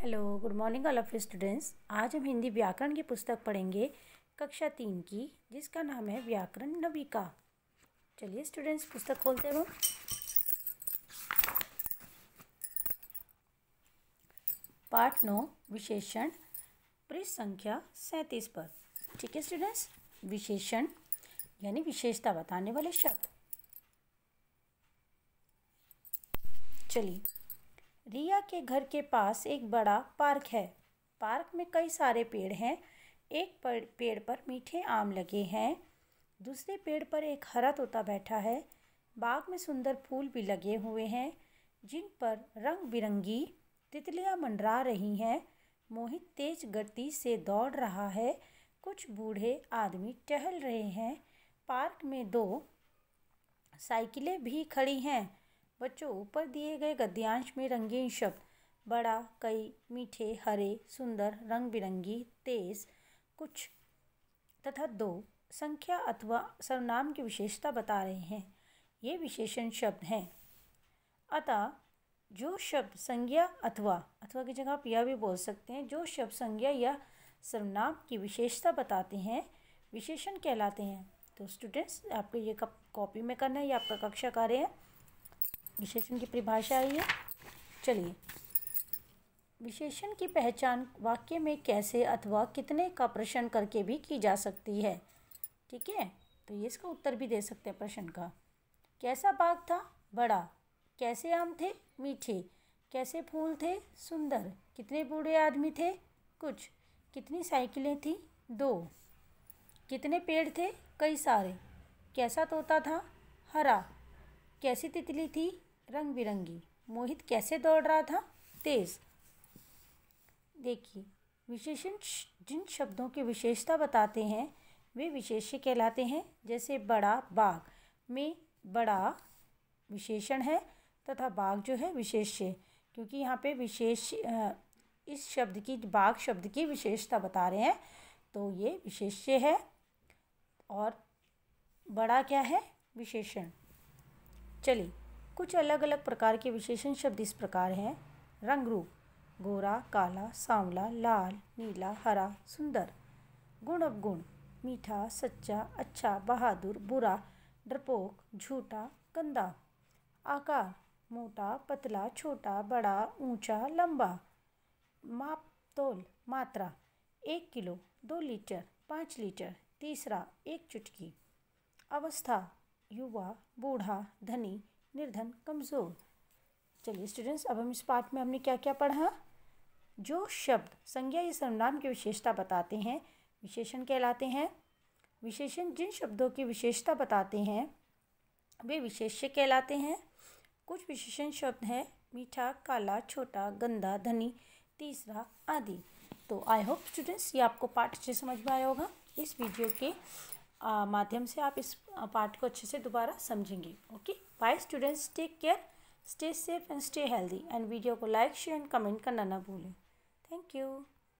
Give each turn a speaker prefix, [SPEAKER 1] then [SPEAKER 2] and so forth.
[SPEAKER 1] hello good morning all of students आज हम हिंदी व्याकरण की पुस्तक पढ़ेंगे कक्षा तीन की जिसका नाम है व्याकरण नविका चलिए स्टूडेंट्स पुस्तक खोलते हो पाठ नौ विशेषण पृष्ठ संख्या सैंतीस पर ठीक है स्टूडेंट्स विशेषण यानी विशेषता बताने वाले शब्द चलिए रिया के घर के पास एक बड़ा पार्क है पार्क में कई सारे पेड़ हैं एक पेड़ पर मीठे आम लगे हैं दूसरे पेड़ पर एक हरा तोता बैठा है बाग में सुंदर फूल भी लगे हुए हैं जिन पर रंग बिरंगी तितलियाँ मंडरा रही हैं मोहित तेज गति से दौड़ रहा है कुछ बूढ़े आदमी टहल रहे हैं पार्क में दो साइकिलें भी खड़ी हैं बच्चों ऊपर दिए गए गद्यांश में रंगीन शब्द बड़ा कई मीठे हरे सुंदर रंग बिरंगी तेज कुछ तथा दो संख्या अथवा सर्वनाम की विशेषता बता रहे हैं ये विशेषण शब्द हैं अतः जो शब्द संज्ञा अथवा अथवा की जगह आप यह भी बोल सकते हैं जो शब्द संज्ञा या सर्वनाम की विशेषता बताते हैं विशेषण कहलाते हैं तो स्टूडेंट्स आपको ये कॉपी में करना है या आपका कक्षा कार्य है विशेषण की परिभाषा आई है चलिए विशेषण की पहचान वाक्य में कैसे अथवा कितने का प्रश्न करके भी की जा सकती है ठीक है तो ये इसका उत्तर भी दे सकते हैं प्रश्न का कैसा बाग था बड़ा कैसे आम थे मीठे कैसे फूल थे सुंदर कितने बूढ़े आदमी थे कुछ कितनी साइकिलें थी दो कितने पेड़ थे कई सारे कैसा तोता था हरा कैसी तितली थी रंग बिरंगी मोहित कैसे दौड़ रहा था तेज देखिए विशेषण जिन शब्दों की विशेषता बताते हैं वे विशेष्य कहलाते हैं जैसे बड़ा बाघ में बड़ा विशेषण है तथा बाघ जो है विशेष्य क्योंकि यहाँ पे विशेष इस शब्द की बाघ शब्द की विशेषता बता रहे हैं तो ये विशेष्य है और बड़ा क्या है विशेषण चलिए कुछ अलग अलग प्रकार के विशेषण शब्द इस प्रकार हैं रंग रूप गोरा काला सांवला लाल नीला हरा सुंदर गुण अवगुण मीठा सच्चा अच्छा बहादुर बुरा डरपोक झूठा गंदा आकार मोटा पतला छोटा बड़ा ऊंचा लंबा माप तोल मात्रा एक किलो दो लीटर पाँच लीटर तीसरा एक चुटकी अवस्था युवा बूढ़ा धनी निर्धन कमज़ोर चलिए स्टूडेंट्स अब हम इस पाठ में हमने क्या क्या पढ़ा जो शब्द संज्ञा या सर्वनाम की विशेषता बताते हैं विशेषण कहलाते हैं विशेषण जिन शब्दों की विशेषता बताते हैं वे विशेष्य कहलाते हैं कुछ विशेषण शब्द हैं मीठा काला छोटा गंदा धनी तीसरा आदि तो आई होप स्टूडेंट्स ये आपको पाठ अच्छे समझ में आया होगा इस वीडियो के माध्यम से आप इस पार्ट को अच्छे से दोबारा समझेंगे okay bye students take care stay safe and stay healthy and video को लाइक शेयर एंड कमेंट करना ना भूलें थैंक यू